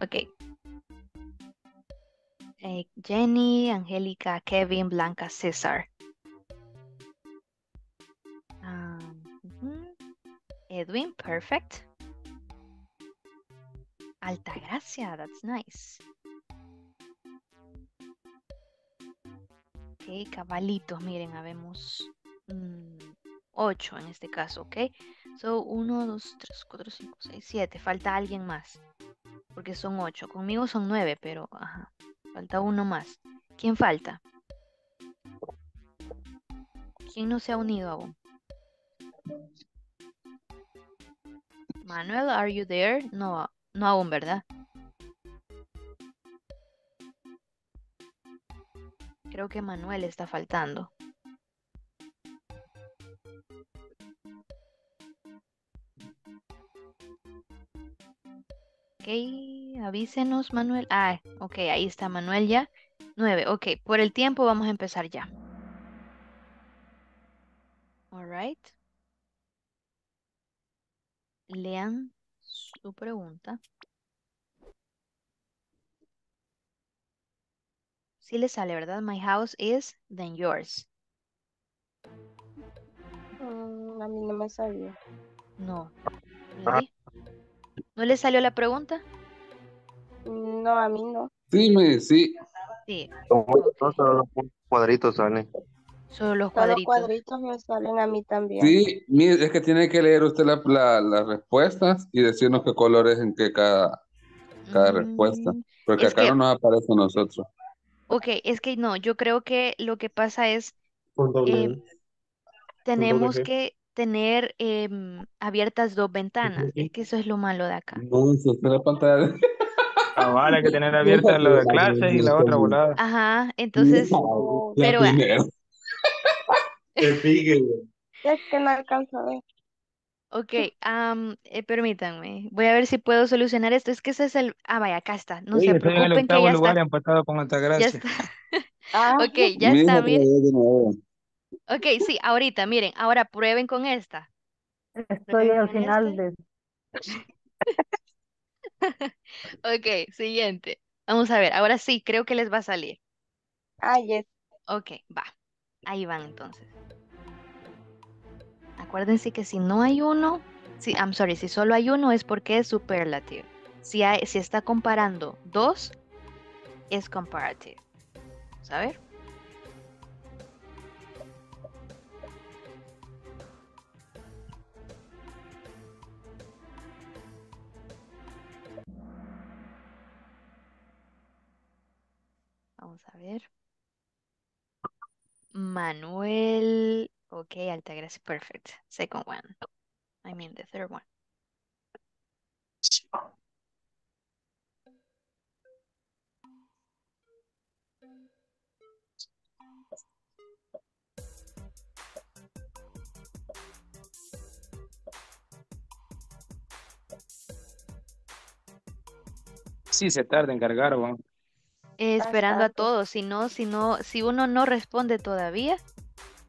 Ok. Eh, Jenny, Angélica, Kevin, Blanca, César. Ah, Edwin, perfect. gracia, that's nice. Ok, cabalitos, miren, habemos mm, ocho en este caso, ok. So, uno, dos, tres, cuatro, cinco, seis, siete. Falta alguien más porque son ocho. Conmigo son nueve, pero ajá, falta uno más. ¿Quién falta? ¿Quién no se ha unido aún? Manuel, are you there? No, no aún, ¿verdad? Creo que Manuel está faltando. Ok, avísenos, Manuel. Ah, ok, ahí está Manuel ya. Nueve, ok, por el tiempo vamos a empezar ya. All right. Lean su pregunta. Sí le sale, ¿verdad? My house is then yours. Mm, a mí no me salió. No. Ah. ¿No le salió la pregunta? No, a mí no. Sí, sí. Sí. solo los cuadritos salen. Solo los cuadritos. Los cuadritos me salen a mí también. Sí, es que tiene que leer usted las respuestas y decirnos qué colores en qué cada, cada mm, respuesta. Porque acá no nos aparece a nosotros. Ok, es que no, yo creo que lo que pasa es... Eh, tenemos que tener em, abiertas dos ventanas. Es que eso es lo malo de acá. No, eso es la pantalla. Ahora hay que tener abierta la de clases y la otra volada. Ajá, entonces, oh, pero... Es que no alcanza a ver. Ok, um, permítanme. Voy a ver si puedo solucionar esto. Es que ese es el... Ah, vaya, acá está. No se preocupen que ya lugar está. Han pasado con Ya está. Ah, ok, ya está, bien Ok, sí, ahorita, miren, ahora prueben con esta. Estoy al final de... ok, siguiente. Vamos a ver, ahora sí, creo que les va a salir. Ah, yes. Ok, va. Ahí van entonces. Acuérdense que si no hay uno, si, I'm sorry, si solo hay uno es porque es superlative. Si, hay, si está comparando dos, es comparative. ver a ver. Manuel. Ok, gracia perfect. Second one. I mean the third one. Sí, se tarda en cargar, esperando a todos. Si no, si no, si uno no responde todavía.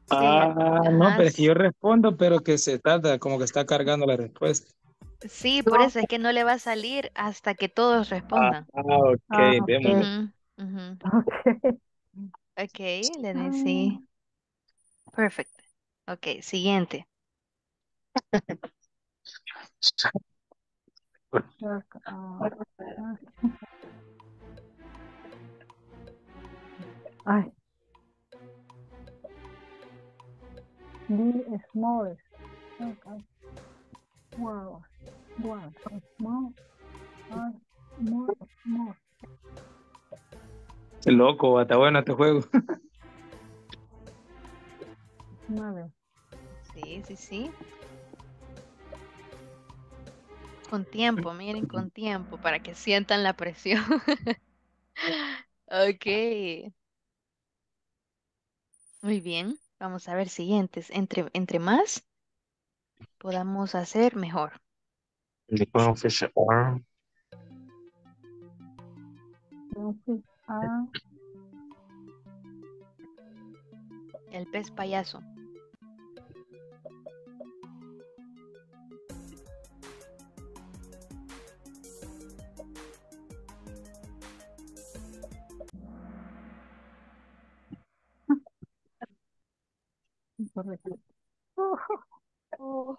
Ah, no, pero es yo respondo, pero que se tarda, como que está cargando la respuesta. Sí, por eso es que no le va a salir hasta que todos respondan. Ah, ok, okay. Ah, vemos. Ok, siguiente. Ay. Okay. Wow. Loco, está bueno este juego. Sí, sí, sí. Con tiempo, miren, con tiempo, para que sientan la presión. ok. Muy bien. Vamos a ver siguientes. Entre, entre más podamos hacer mejor. Ah. El pez payaso. correcto. Oh,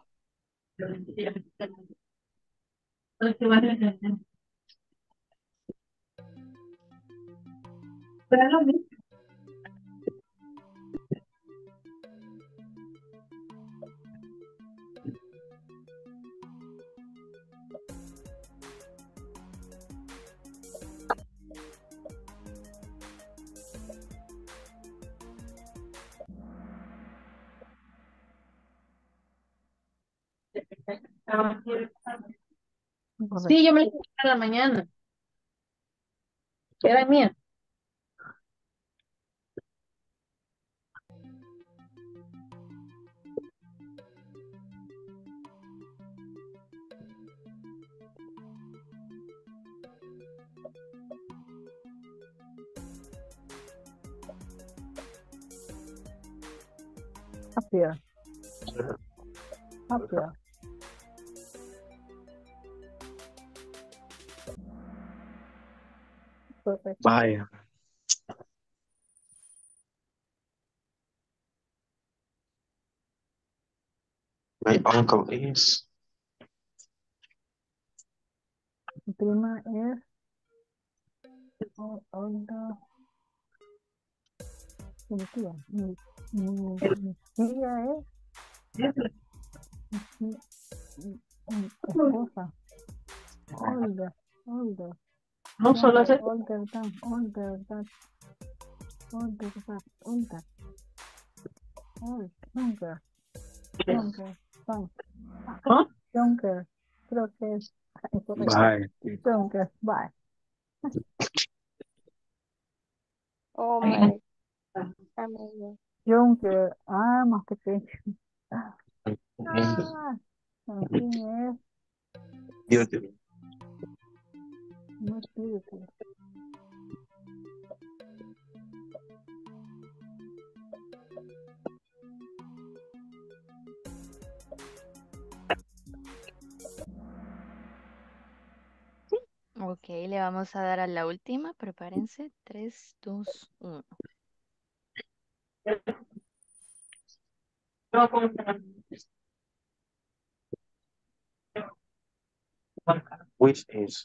Pero lo mismo. Sí, yo me la a la mañana. Era mía. Up here. perfect. Bye. My uncle is. Prima is all, all the Lucía, Lucía es esposa. Olga, Olga. No solo hacer. Order that, order that, order that, order. Order, longer, longer, longer, longer, process. Bye. Longer, bye. oh my. Amazing. Younger, ah, más pequeño. Ah, así es. Dios te más Ok, le vamos a dar a la última. Prepárense. 3, 2, 1. Which is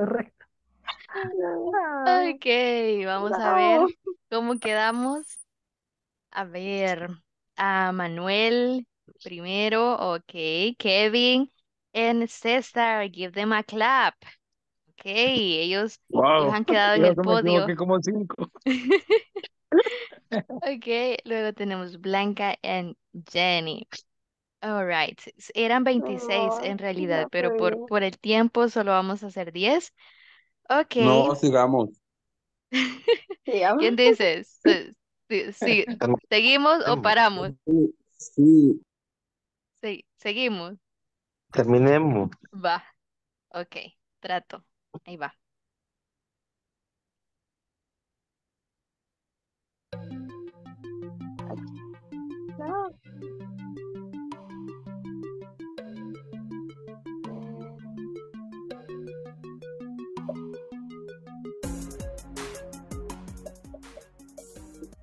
correcto. Ok, vamos a ver cómo quedamos. A ver, a Manuel primero, ok, Kevin and César, give them a clap. Ok, ellos, han quedado en el podio. ok, luego tenemos Blanca and Jenny. All right. Eran 26 en realidad, pero por, por el tiempo solo vamos a hacer 10. Ok. No, sigamos. ¿Quién dices? ¿Seguimos o paramos? Sí. sí. Seguimos. Terminemos. Va. Ok, trato. Ahí va. No.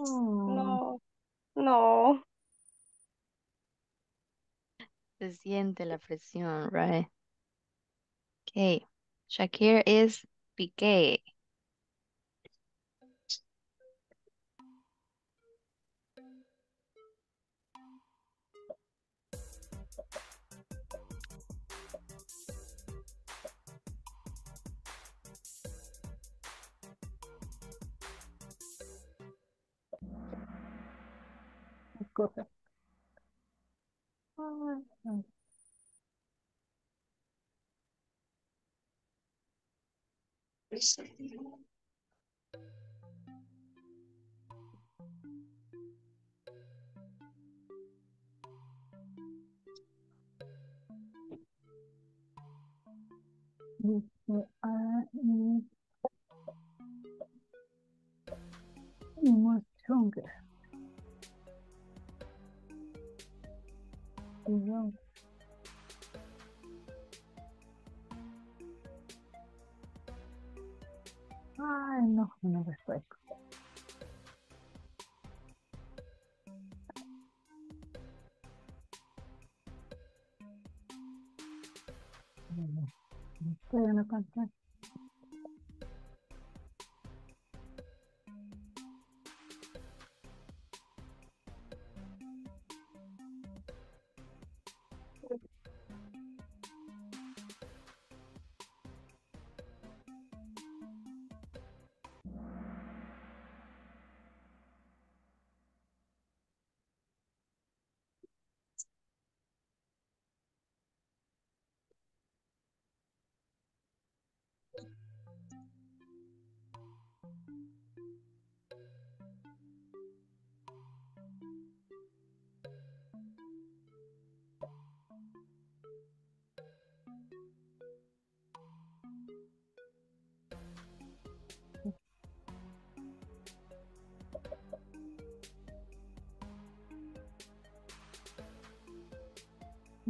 Mm. No, no. Se siente la presión, right? Okay. Shakir is Piqué.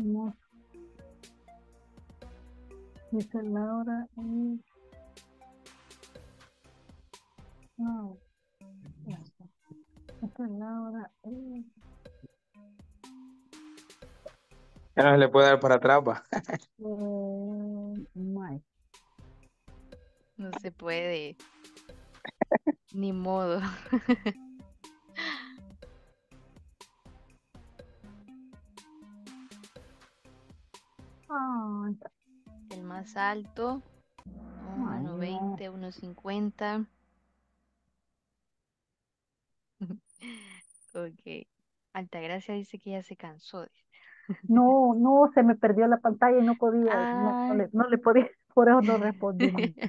No. Esta es la hora y No. Ya Esta es la hora. Ya le puede dar para atrás, va. Oh no, se puede. Ni modo. oh, El más alto. 1.20, 1.50. Ok. Altagracia dice que ya se cansó. No, no, se me perdió la pantalla y no podía, no, le, podía, por eso no respondí.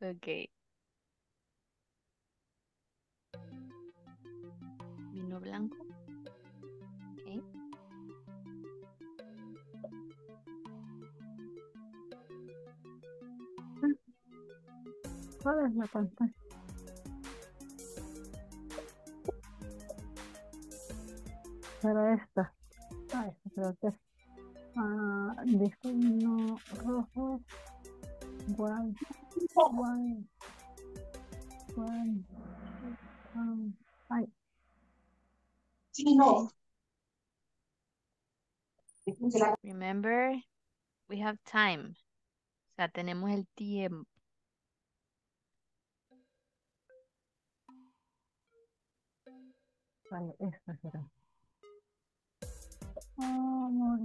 ok. Vino blanco. ok ah, ¿Cuál es la pantalla? Pero esta. esta creo que Ah, rojo. Guay. Guay. Guay. Ay. Sí, no. Remember, we have time. O sea, tenemos el tiempo. Vale, esta será. Ah, oh,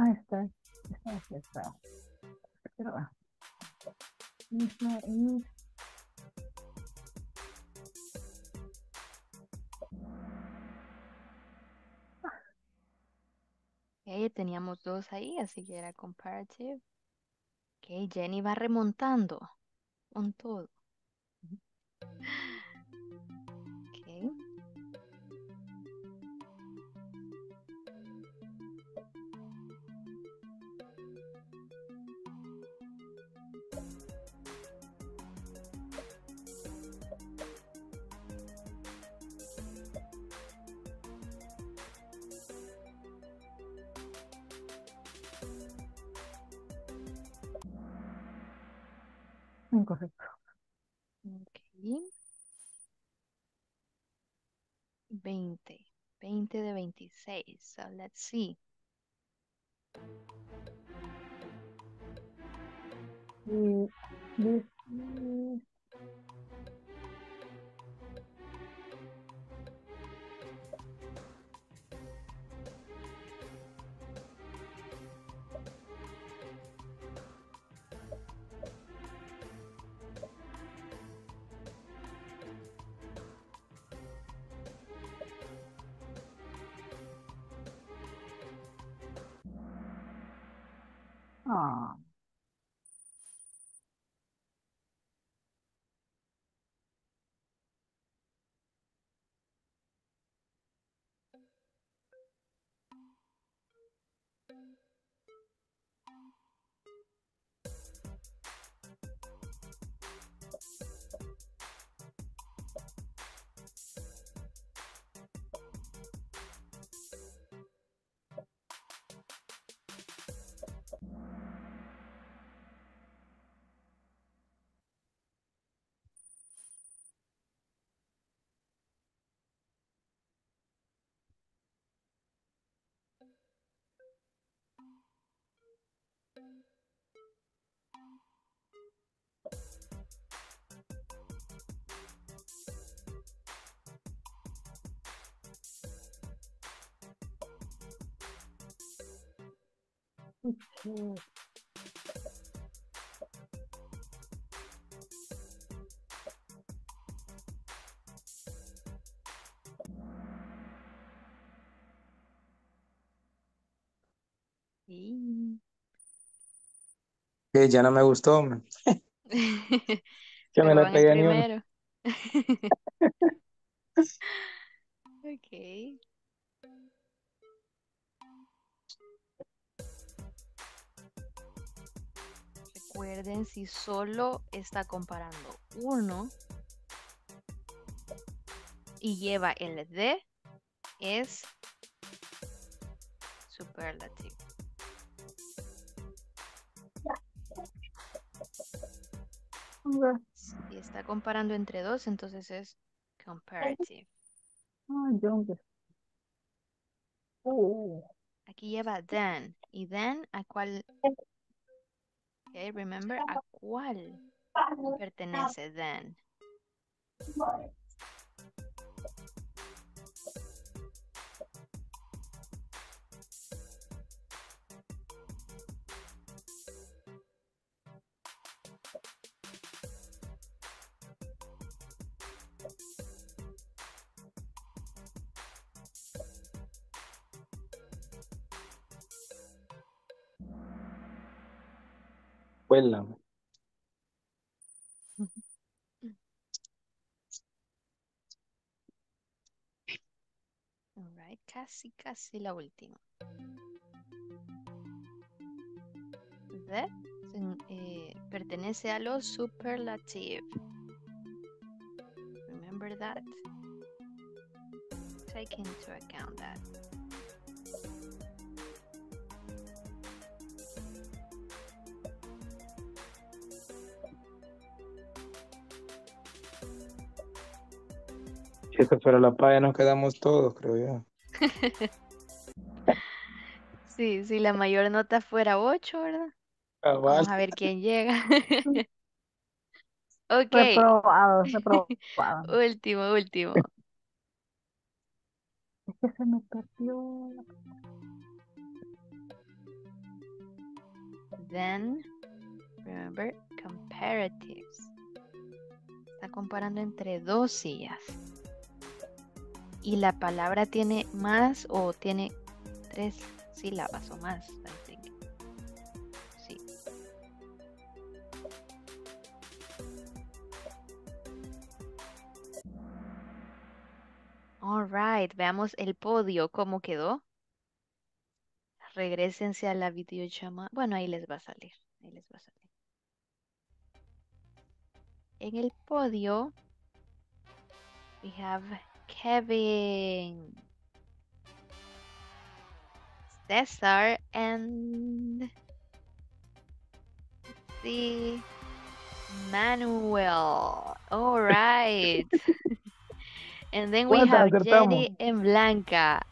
Ahí está. Ahí está. Pero va. Ah. Okay, teníamos dos ahí, así que era comparative. Ok, Jenny va remontando con todo. 20. 20 de 26. So let's see. Mm, this, mm, Sí. Que ya no me gustó. que me lo pegué ni uno. ok. recuerden, si solo está comparando uno y lleva el de, es superlativo. Si está comparando entre dos, entonces es comparative. Uh, uh, uh. Aquí lleva then. ¿Y Dan a cuál Okay, remember a cuál pertenece then. All right, casi, casi la última. Eh, pertenece a lo superlative. Remember that. Take into account that. Pero fuera la paya nos quedamos todos, creo yo. sí, si la mayor nota fuera 8, ¿verdad? Ah, Vamos a ver quién llega. ok. Reprobado, reprobado. último, último. Es que se me perdió. Then, remember, comparatives. Está comparando entre dos sillas y la palabra tiene más o tiene tres sílabas o más, Sí. All right, veamos el podio, cómo quedó. regresense a la videollamada. Bueno, ahí les va a salir. Ahí les va a salir. En el podio, we have Kevin, Cesar, and Manuel. All right. and then we have Jenny and Blanca.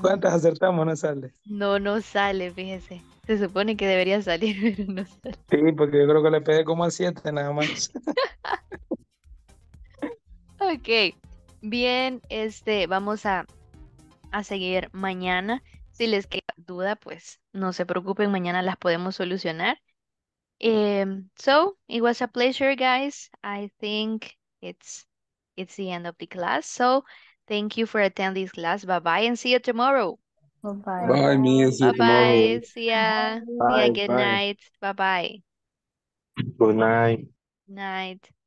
¿Cuántas acertamos? No sale. No, no sale, fíjese. Se supone que debería salir, pero no sale. Sí, porque yo creo que le pegué como a siete nada más. ok. Bien, este, vamos a, seguir mañana. Si les queda duda, pues no se preocupen, mañana las podemos solucionar. Em, so it was a pleasure, guys. I think it's it's the end of the class. So thank you for attending this class. Bye bye and see you tomorrow. Bye bye. Bye, me. See bye bye. Good night. Bye bye. Good night. Night.